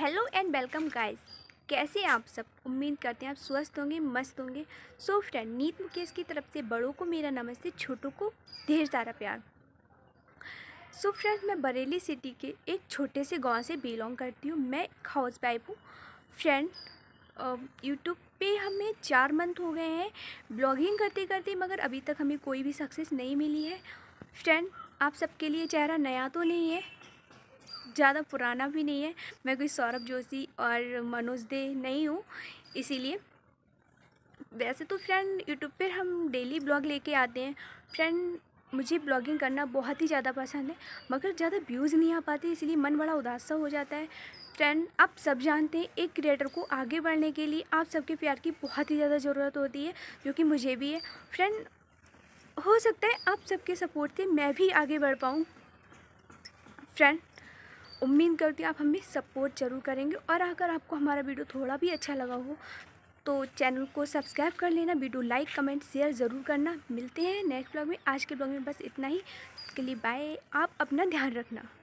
hello and welcome guys कैसे आप सब उम्मीद करते हैं आप स्वस्थ होंगे मस्त होंगे सो फ्रेंड नीत मुकेश की तरफ से बड़ों को मेरा नमस्ते छोटों को ढेर सारा प्यार सो so, फ्रेंड मैं बरेली सिटी के एक छोटे से गांव से बिलोंग करती हूँ मैं एक हाउस वाइफ हूँ फ्रेंड यूट्यूब पे हमें चार मंथ हो गए हैं ब्लॉगिंग करते करते मगर अभी तक हमें कोई भी सक्सेस नहीं मिली है फ्रेंड आप सबके लिए चेहरा नया तो नहीं है ज़्यादा पुराना भी नहीं है मैं कोई सौरभ जोशी और मनोज दे नहीं हूँ इसीलिए वैसे तो फ्रेंड यूट्यूब पर हम डेली ब्लॉग लेके आते हैं फ्रेंड मुझे ब्लॉगिंग करना बहुत ही ज़्यादा पसंद है मगर ज़्यादा व्यूज़ नहीं आ पाते इसलिए मन बड़ा उदास सा हो जाता है फ्रेंड आप सब जानते हैं एक क्रिएटर को आगे बढ़ने के लिए आप सबके प्यार की बहुत ही ज़्यादा ज़रूरत होती है जो कि मुझे भी है फ्रेंड हो सकता है आप सबके सपोर्ट से मैं भी आगे बढ़ पाऊँ फ्रेंड उम्मीद करती हूँ आप हमें सपोर्ट ज़रूर करेंगे और अगर आपको हमारा वीडियो थोड़ा भी अच्छा लगा हो तो चैनल को सब्सक्राइब कर लेना वीडियो लाइक कमेंट शेयर ज़रूर करना मिलते हैं नेक्स्ट ब्लॉग में आज के ब्लॉग में बस इतना ही के लिए बाय आप अपना ध्यान रखना